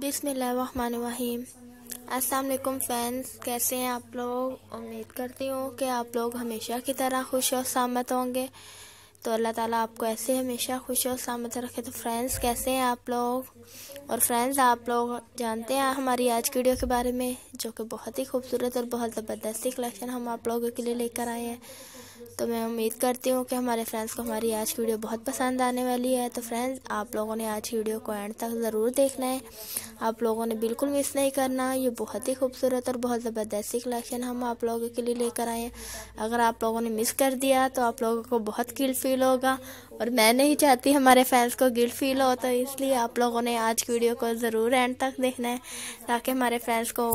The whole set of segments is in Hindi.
बिसमीम असलकुम फ्रेंड्स कैसे हैं आप लोग उम्मीद करती हूँ कि आप लोग हमेशा की तरह खुश और सामत होंगे तो अल्लाह ताला आपको ऐसे हमेशा खुश और सामत रखे तो फ्रेंड्स कैसे हैं आप लोग और फ्रेंड्स आप लोग जानते हैं हमारी आज की वीडियो के बारे में जो कि बहुत ही खूबसूरत और बहुत ज़बरदस्ती कलेक्शन हम आप लोगों के लिए लेकर आए हैं तो मैं उम्मीद करती हूँ कि हमारे फ्रेंड्स को हमारी आज की वीडियो बहुत पसंद आने वाली है तो फ्रेंड्स आप लोगों ने आज की वीडियो को एंड तक ज़रूर देखना है आप लोगों ने बिल्कुल मिस नहीं करना ये बहुत ही खूबसूरत और बहुत ज़बरदस्ती कलेक्शन हम आप लोगों के लिए लेकर आए हैं अगर आप लोगों ने मिस कर दिया तो आप लोगों को बहुत गिल्ट फील होगा और मैं नहीं चाहती हमारे फैंस को गिल्ट फील हो तो इसलिए आप लोगों ने आज की वीडियो को ज़रूर एंड तक देखना है ताकि हमारे फैंस को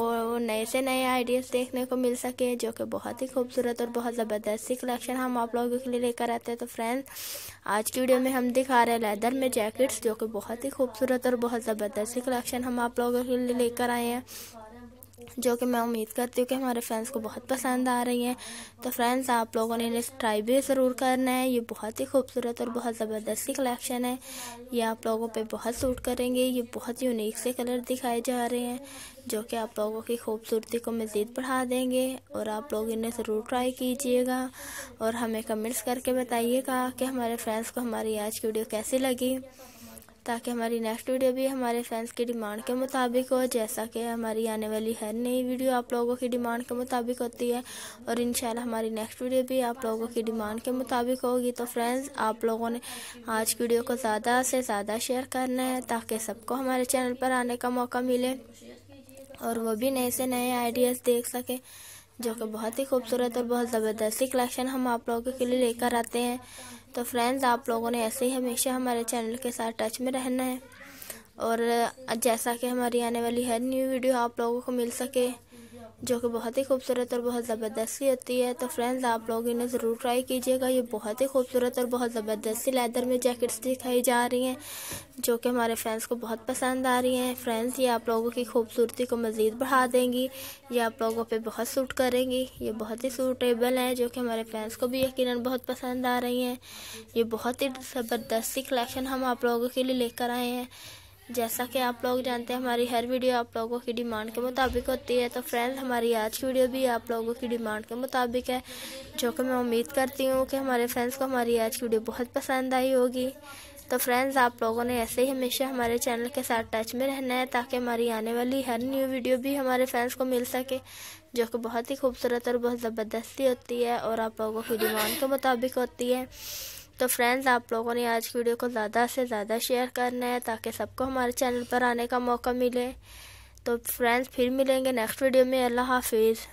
नए से नए आइडियाज़ देखने को मिल सके जो कि बहुत ही खूबसूरत और बहुत ज़बरदस्त सी कलेक्शन हम आप लोगों के लिए लेकर आते हैं तो फ्रेंड्स आज की वीडियो में हम दिखा रहे हैं लेदर में जैकेट्स जो कि बहुत ही खूबसूरत और बहुत ज़बरदस्त सी कलेक्शन हम आप लोगों के लिए लेकर आए हैं जो कि मैं उम्मीद करती हूँ कि हमारे फ्रेंड्स को बहुत पसंद आ रही हैं तो फ्रेंड्स आप लोगों ने इन्हें ट्राई भी ज़रूर करना है ये बहुत ही खूबसूरत और बहुत ज़बरदस्ती कलेक्शन है ये आप लोगों पे बहुत सूट करेंगे ये बहुत यूनिक से कलर दिखाए जा रहे हैं जो कि आप लोगों की खूबसूरती को मज़ीद बढ़ा देंगे और आप लोग इन्हें ज़रूर ट्राई कीजिएगा और हमें कमेंट्स करके बताइएगा कि हमारे फ्रेंड्स को हमारी आज की वीडियो कैसी लगी ताकि हमारी नेक्स्ट वीडियो भी हमारे फैंस की डिमांड के मुताबिक हो जैसा कि हमारी आने वाली हर नई वीडियो आप लोगों की डिमांड के मुताबिक होती है और इन हमारी नेक्स्ट वीडियो भी आप लोगों की डिमांड के मुताबिक होगी तो फ्रेंड्स आप लोगों ने आज वीडियो को ज़्यादा से ज़्यादा शेयर करना है ताकि सबको हमारे चैनल पर आने का मौका मिले और वो भी नए से नए आइडियाज़ देख सकें जो कि बहुत ही खूबसूरत और बहुत ज़बरदस्ती कलेक्शन हम आप लोगों के लिए लेकर आते हैं तो फ्रेंड्स आप लोगों ने ऐसे ही हमेशा हमारे चैनल के साथ टच में रहना है और जैसा कि हमारी आने वाली हर न्यू वीडियो आप लोगों को मिल सके जो कि बहुत ही खूबसूरत और बहुत ज़बरदस्ती होती है तो फ्रेंड्स आप लोग इन्हें ज़रूर ट्राई कीजिएगा ये बहुत ही खूबसूरत और बहुत ज़बरदस्ती लेदर में जैकेट्स दिखाई जा रही हैं जो कि हमारे फ्रेंड्स को बहुत पसंद आ रही हैं फ्रेंड्स ये आप लोगों की खूबसूरती को मज़ीद बढ़ा देंगी ये आप लोगों पर बहुत सूट करेंगी ये बहुत ही सूटेबल हैं जो कि हमारे फ्रेंड्स को भी यकीन बहुत पसंद आ रही हैं ये बहुत ही ज़बरदस्ती कलेक्शन हम आप लोगों के लिए लेकर आए हैं जैसा कि आप लोग जानते हैं हमारी हर वीडियो आप लोगों की डिमांड के मुताबिक होती है तो फ्रेंड हमारी आज की वीडियो भी आप लोगों की डिमांड के मुताबिक है जो कि मैं उम्मीद करती हूँ कि हमारे फ्रेंड्स को हमारी आज की वीडियो बहुत पसंद आई होगी तो फ्रेंड्स आप लोगों ने ऐसे ही हमेशा हमारे चैनल के साथ टच में रहना है ताकि हमारी आने वाली हर न्यू वीडियो भी हमारे फ्रेंड्स को मिल सके जो कि बहुत ही खूबसूरत और बहुत ज़बरदस्ती होती है और आप लोगों की डिमांड के मुताबिक होती है तो फ्रेंड्स आप लोगों ने आज की वीडियो को ज़्यादा से ज़्यादा शेयर करना है ताकि सबको हमारे चैनल पर आने का मौका मिले तो फ्रेंड्स फिर मिलेंगे नेक्स्ट वीडियो में अल्लाह हाफिज़